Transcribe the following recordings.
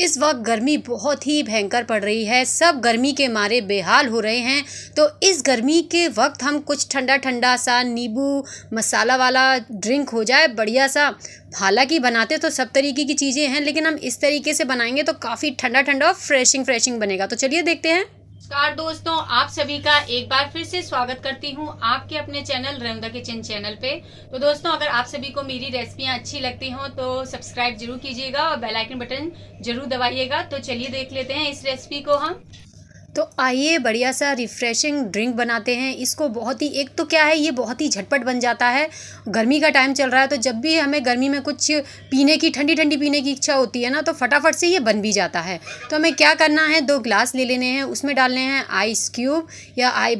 इस वक्त गर्मी बहुत ही भयंकर पड़ रही है सब गर्मी के मारे बेहाल हो रहे हैं तो इस गर्मी के वक्त हम कुछ ठंडा ठंडा सा नींबू मसाला वाला ड्रिंक हो जाए बढ़िया सा हालांकि बनाते तो सब तरीके की चीज़ें हैं लेकिन हम इस तरीके से बनाएंगे तो काफ़ी ठंडा ठंडा और फ्रेशिंग फ्रेशिंग बनेगा तो चलिए देखते हैं नमस्कार दोस्तों आप सभी का एक बार फिर से स्वागत करती हूँ आपके अपने चैनल रेमदा किचन चैनल पे तो दोस्तों अगर आप सभी को मेरी रेसिपियाँ अच्छी लगती हो तो सब्सक्राइब जरूर कीजिएगा और बेल आइकन बटन जरूर दबाइएगा तो चलिए देख लेते हैं इस रेसिपी को हम तो आइए बढ़िया सा रिफ़्रेशिंग ड्रिंक बनाते हैं इसको बहुत ही एक तो क्या है ये बहुत ही झटपट बन जाता है गर्मी का टाइम चल रहा है तो जब भी हमें गर्मी में कुछ पीने की ठंडी ठंडी पीने की इच्छा होती है ना तो फटाफट से ये बन भी जाता है तो हमें क्या करना है दो ग्लास ले लेने हैं उसमें डालने हैं आइस क्यूब या आई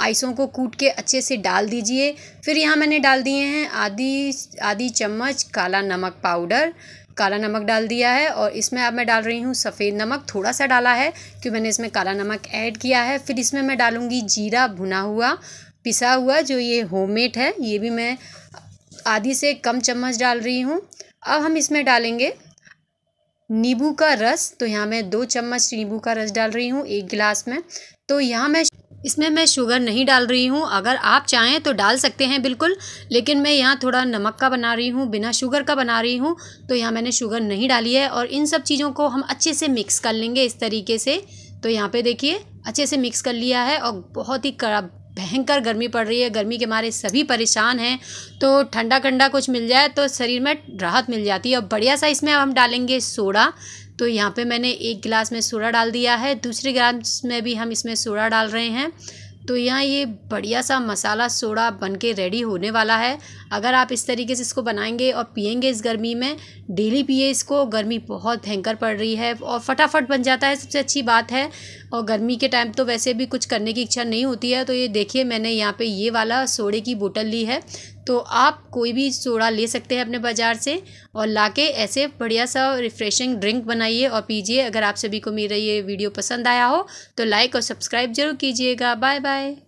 आइसों को कूट के अच्छे से डाल दीजिए फिर यहाँ मैंने डाल दिए हैं आधी आधी चम्मच काला नमक पाउडर काला नमक डाल दिया है और इसमें अब मैं डाल रही हूँ सफ़ेद नमक थोड़ा सा डाला है क्योंकि मैंने इसमें काला नमक ऐड किया है फिर इसमें मैं डालूँगी जीरा भुना हुआ पिसा हुआ जो ये होममेड है ये भी मैं आधी से कम चम्मच डाल रही हूँ अब हम इसमें डालेंगे नींबू का रस तो यहाँ मैं दो चम्मच नींबू का रस डाल रही हूँ एक गिलास में तो यहाँ मैं इसमें मैं शुगर नहीं डाल रही हूँ अगर आप चाहें तो डाल सकते हैं बिल्कुल लेकिन मैं यहाँ थोड़ा नमक का बना रही हूँ बिना शुगर का बना रही हूँ तो यहाँ मैंने शुगर नहीं डाली है और इन सब चीज़ों को हम अच्छे से मिक्स कर लेंगे इस तरीके से तो यहाँ पे देखिए अच्छे से मिक्स कर लिया है और बहुत ही कड़ा भयंकर गर्मी पड़ रही है गर्मी के मारे सभी परेशान हैं तो ठंडा ठंडा कुछ मिल जाए तो शरीर में राहत मिल जाती है और बढ़िया सा इसमें हम डालेंगे सोडा तो यहाँ पे मैंने एक गिलास में सोडा डाल दिया है दूसरे गिलास में भी हम इसमें सोडा डाल रहे हैं तो यहाँ ये बढ़िया सा मसाला सोडा बन के रेडी होने वाला है अगर आप इस तरीके से इसको बनाएंगे और पियेंगे इस गर्मी में डेली पिए इसको गर्मी बहुत भयंकर पड़ रही है और फटाफट बन जाता है सबसे अच्छी बात है और गर्मी के टाइम तो वैसे भी कुछ करने की इच्छा नहीं होती है तो ये देखिए मैंने यहाँ पे ये वाला सोडे की बोतल ली है तो आप कोई भी सोडा ले सकते हैं अपने बाज़ार से और ला के ऐसे बढ़िया सा रिफ़्रेशिंग ड्रिंक बनाइए और पीजिए अगर आप सभी को मेरा ये वीडियो पसंद आया हो तो लाइक और सब्सक्राइब ज़रूर कीजिएगा बाय बाय